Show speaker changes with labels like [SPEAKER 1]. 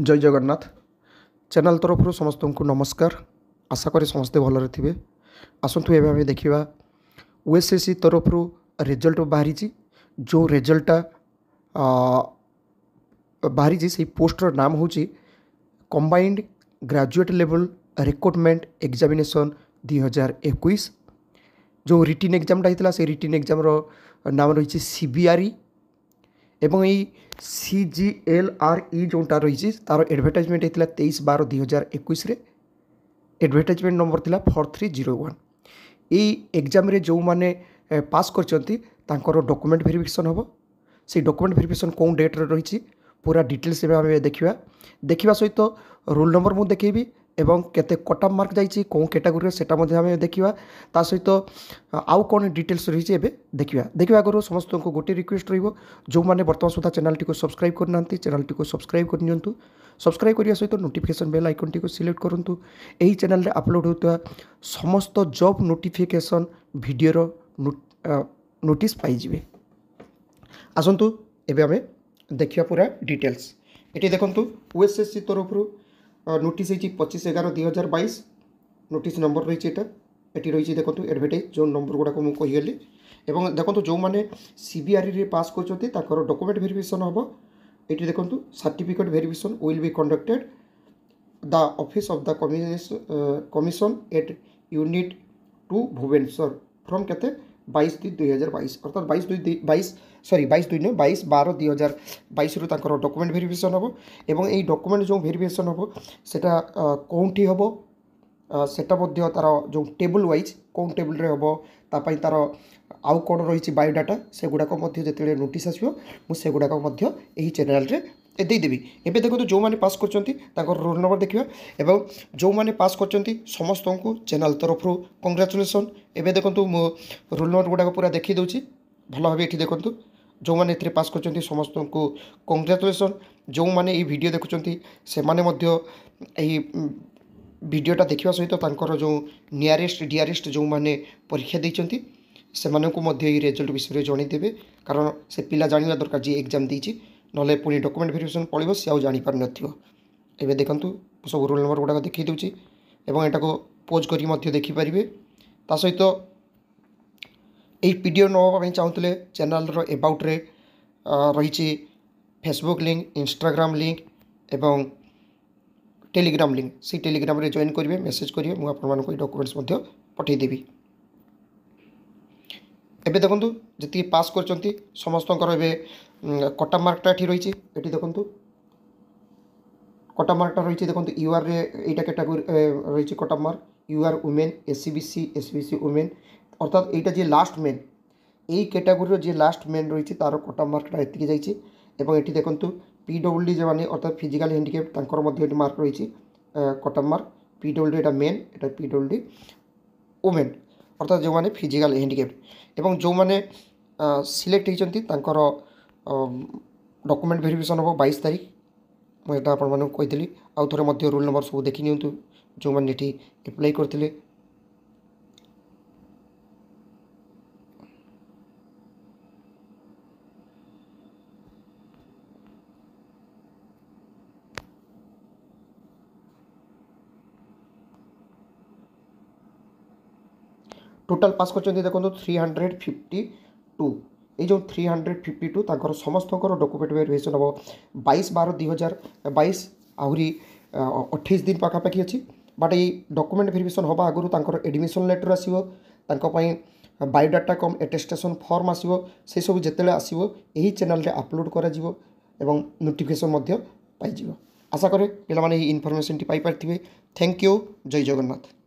[SPEAKER 1] जय जगन्नाथ चैनल तरफ समस्त को नमस्कार आशा कैसे समस्ते भलि थे आसतु एवं देखा ओएसएससी तरफ रिजल्ट बाहरी जो रेजल्टा बाहरी से पोस्टर नाम हूँ combined graduate level recruitment examination दुई हजार एक जो रिटर्न एग्जाम से रिटर्न एग्जाम नाम रही सीबीआरई এবং ଏଇ C G L R E ଯେଉଁଟା ରହିଛି ତା'ର ଆଡ଼ଭର୍ଟାଇଜମେଣ୍ଟ ହେଇଥିଲା ତେଇଶ ବାର ଦୁଇ ହଜାର ଏକୋଇଶରେ ଆଡ଼ଭର୍ଟାଇଜମେଣ୍ଟ ନମ୍ବର ଥିଲା ଫୋର୍ ଥ୍ରୀ ଜିରୋ ୱାନ୍ ଏଇ ଏକ୍ଜାମ୍ରେ ଯେଉଁମାନେ ପାସ୍ କରିଛନ୍ତି ତାଙ୍କର ଡକୁମେଣ୍ଟ ଭେରିଫିକେସନ୍ ହେବ ସେଇ ଡକୁମେଣ୍ଟ ଭେରିଫିକେସନ୍ କେଉଁ ଡେଟ୍ରେ ରହିଛି ପୁରା ଡିଟେଲ୍ସ ଏବେ ଆମେ ଦେଖିବା ଦେଖିବା ସହିତ ରୋଲ୍ ନମ୍ବର ମୁଁ ଦେଖେଇବି এবং କେତେ କଟ୍ ଅଫ୍ ମାର୍କ ଯାଇଛି କେଉଁ କ୍ୟାଟାଗୋରିର ସେଇଟା ମଧ୍ୟ ଆମେ ଦେଖିବା ତା ସହିତ ଆଉ କ'ଣ ଡିଟେଲ୍ସ ରହିଛି ଏବେ ଦେଖିବା ଦେଖିବା ଆଗରୁ ସମସ୍ତଙ୍କୁ ଗୋଟିଏ ରିକ୍ୱେଷ୍ଟ ରହିବ ଯେଉଁମାନେ ବର୍ତ୍ତମାନ ସୁଦ୍ଧା ଚ୍ୟାନେଲ୍ଟିକୁ ସବସ୍କ୍ରାଇବ୍ କରିନାହାନ୍ତି ଚ୍ୟାନେଲ୍ଟିକୁ ସବସ୍କ୍ରାଇବ୍ କରିନିଅନ୍ତୁ ସବସ୍କ୍ରାଇବ୍ କରିବା ସହିତ ନୋଟିଫିକେସନ୍ ବେଲ୍ ଆଇକନ୍ଟିକୁ ସିଲେକ୍ଟ କରନ୍ତୁ ଏହି ଚ୍ୟାନେଲ୍ରେ ଅପଲୋଡ଼ ହେଉଥିବା ସମସ୍ତ ଜବ୍ ନୋଟିଫିକେସନ୍ ଭିଡ଼ିଓର ନୋଟିସ୍ ପାଇଯିବେ ଆସନ୍ତୁ ଏବେ ଆମେ ଦେଖିବା ପୁରା ଡିଟେଲ୍ସ ଏଠି ଦେଖନ୍ତୁ ଓଏସ୍ଏସ୍ସି ତରଫରୁ নোটিস হয়েছি পঁচিশ এগারো দুই হাজার বাইশ নোটিস নম্বর রয়েছে এটা এটি রয়েছে দেখুন আডভার্টাইজ যে নম্বর গুড়া মু কহিগলি এবং দেখুন যে সিবিআরইরে পাস করছেন তাঁর ডকুমেন্ট ভেরিফিকেসন হব এটি দেখুন certificate verification will be conducted the office of the commission at unit two Bhubaneswar from কেতে বাইশ দুই দুই হাজার বাইশ অর্থাৎ বাইশ দুই দুই বাইশ সরি বাইশ দুই নয় বাইশ বার দুই হাজার বাইশরু তাঁর ডকুমেন্ট ভেরিফিকেসন হব এবং এই ডকুমেন্ট যে ভেরিফিকেসন হব সেটা কোটি হব সেটা মধ্যে তার যে টেবুল ওয়াইজ কোন টেবুলরে হব তাপাই তার আউ কোণ রয়েছে বায়োডাটা সেগুড়াক যেতবে নোটিস আসব মু সেগুড়াক এই চ্যানেলরে ଦେଇଦେବି ଏବେ ଦେଖନ୍ତୁ ଯେଉଁମାନେ ପାସ୍ କରିଛନ୍ତି ତାଙ୍କର ରୋଲ୍ ନମ୍ବର ଦେଖିବା ଏବଂ ଯେଉଁମାନେ ପାସ୍ କରିଛନ୍ତି ସମସ୍ତଙ୍କୁ ଚ୍ୟାନେଲ୍ ତରଫରୁ କଂଗ୍ରାଚୁଲେସନ୍ ଏବେ ଦେଖନ୍ତୁ ମୁଁ ରୋଲ୍ ନମ୍ବର ଗୁଡ଼ାକ ପୁରା ଦେଖି ଦେଉଛି ଭଲ ଭାବେ ଏଠି ଦେଖନ୍ତୁ ଯେଉଁମାନେ ଏଥିରେ ପାସ୍ କରିଛନ୍ତି ସମସ୍ତଙ୍କୁ କଂଗ୍ରାଚୁଲେସନ୍ ଯେଉଁମାନେ ଏହି ଭିଡ଼ିଓ ଦେଖୁଛନ୍ତି ସେମାନେ ମଧ୍ୟ ଏହି ଭିଡ଼ିଓଟା ଦେଖିବା ସହିତ ତାଙ୍କର ଯେଉଁ ନିଆରେଷ୍ଟ ଡିଆରେଷ୍ଟ ଯେଉଁମାନେ ପରୀକ୍ଷା ଦେଇଛନ୍ତି ସେମାନଙ୍କୁ ମଧ୍ୟ ଏହି ରେଜଲ୍ଟ ବିଷୟରେ ଜଣାଇଦେବେ କାରଣ ସେ ପିଲା ଜାଣିବା ଦରକାର ଯିଏ ଏକ୍ଜାମ୍ ଦେଇଛି ନହେଲେ ପୁଣି ଡକୁମେଣ୍ଟ ଭେରିଫିକେସନ୍ ପଳିବ ସେ ଆଉ ଜାଣିପାରିନଥିବ ଏବେ ଦେଖନ୍ତୁ ମୁଁ ସବୁ ରୋଲ୍ ନମ୍ବର ଗୁଡ଼ାକ ଦେଖାଇ ଦେଉଛି ଏବଂ ଏଟାକୁ ପୋଜ୍ କରି ମଧ୍ୟ ଦେଖିପାରିବେ ତା ସହିତ ଏହି ପି ଡି ଏଫ୍ ନେବା ପାଇଁ ଚାହୁଁଥିଲେ ଚ୍ୟାନେଲ୍ର ଏବାଉଟ୍ରେ ରହିଛି ଫେସବୁକ୍ ଲିଙ୍କ୍ ଇନଷ୍ଟାଗ୍ରାମ୍ ଲିଙ୍କ୍ ଏବଂ ଟେଲିଗ୍ରାମ୍ ଲିଙ୍କ୍ ସେଇ ଟେଲିଗ୍ରାମ୍ରେ ଜଏନ୍ କରିବେ ମେସେଜ୍ କରିବେ ମୁଁ ଆପଣମାନଙ୍କୁ ଏଇ ଡକୁମେଣ୍ଟସ୍ ମଧ୍ୟ ପଠାଇଦେବି এবে দেখুন যেত পাস করছেন সমস্ত এবে কটা মার্কটা এটি রয়েছে এটি দেখুন কটা মার্কটা রয়েছে দেখুন ইউআর্রে এইটা ক্যাটাগরি রয়েছে কটা mark UR women SCBC SCBC women অর্থাৎ এইটা যে লাস্ট মেন এই ক্যাটাগরির যে লাস্ট মেন রয়েছে তার কটা মার্কটা এতিকি যাইছে এবং এটি দেখুন পিডব্লুডি যে মানে অর্থাৎ ফিজিক্যাল হ্যান্ডিক্যাপ তাঁর মধ্যে এটি মার্ক রয়েছে কটা মার্ক পিডব্লুডি এটা মেন এটা পিডব্লুডি উমেন ଅର୍ଥାତ୍ ଯେଉଁମାନେ ଫିଜିକାଲ୍ ହ୍ୟାଣ୍ଡିକ୍ୟାପ୍ ଏବଂ ଯେଉଁମାନେ ସିଲେକ୍ଟ ହୋଇଛନ୍ତି ତାଙ୍କର ଡକୁମେଣ୍ଟ ଭେରିଫିକେସନ୍ ହେବ ବାଇଶ ତାରିଖ ମୁଁ ଏଇଟା ଆପଣମାନଙ୍କୁ କହିଥିଲି ଆଉ ଥରେ ମଧ୍ୟ ରୋଲ୍ ନମ୍ବର ସବୁ ଦେଖିନିଅନ୍ତୁ ଯେଉଁମାନେ ଏଠି ଆପ୍ଲାଏ କରିଥିଲେ ଟୋଟାଲ୍ ପାସ୍ କରିଛନ୍ତି ଦେଖନ୍ତୁ ଥ୍ରୀ ହଣ୍ଡ୍ରେଡ଼ ଫିଫ୍ଟି ଟୁ ଏଇ ଯେଉଁ ଥ୍ରୀ ହଣ୍ଡ୍ରେଡ଼ ଫିଫ୍ଟି ଟୁ ତାଙ୍କର ସମସ୍ତଙ୍କର ଡକୁମେଣ୍ଟ ଭେରିଫିକେସନ୍ ହେବ ବାଇଶ ବାର ଦୁଇ ହଜାର ବାଇଶ ଆହୁରି ଅଠେଇଶ ଦିନ ପାଖାପାଖି ଅଛି ବଟ୍ ଏଇ ଡକୁମେଣ୍ଟ ଭେରିଫିକେସନ୍ ହେବା ଆଗରୁ ତାଙ୍କର ଆଡ଼ମିସନ୍ ଲେଟର୍ ଆସିବ ତାଙ୍କ ପାଇଁ ବାୟୋଡାଟା କମ୍ ଆଟେଷ୍ଟେସନ୍ ଫର୍ମ ଆସିବ ସେସବୁ ଯେତେବେଳେ ଆସିବ ଏହି ଚ୍ୟାନେଲ୍ରେ ଅପଲୋଡ଼ କରାଯିବ ଏବଂ ନୋଟିଫିକେସନ୍ ମଧ୍ୟ ପାଇଯିବ ଆଶା କରେ ପିଲାମାନେ ଏହି ଇନଫର୍ମେସନ୍ଟି ପାଇପାରିଥିବେ ଥ୍ୟାଙ୍କ ୟୁ ଜୟ ଜଗନ୍ନାଥ